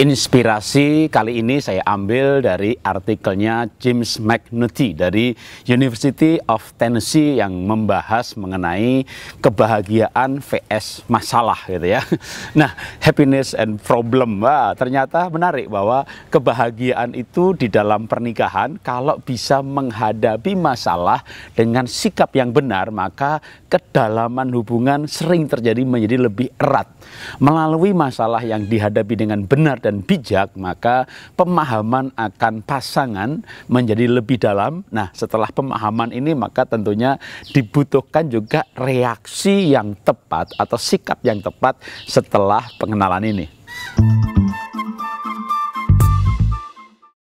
Inspirasi kali ini saya ambil dari artikelnya James McNulty dari University of Tennessee yang membahas mengenai kebahagiaan vs masalah gitu ya. Nah, happiness and problem. Wah, ternyata menarik bahwa kebahagiaan itu di dalam pernikahan kalau bisa menghadapi masalah dengan sikap yang benar, maka kedalaman hubungan sering terjadi menjadi lebih erat. Melalui masalah yang dihadapi dengan benar dan dan bijak, maka pemahaman akan pasangan menjadi lebih dalam. Nah, setelah pemahaman ini maka tentunya dibutuhkan juga reaksi yang tepat atau sikap yang tepat setelah pengenalan ini.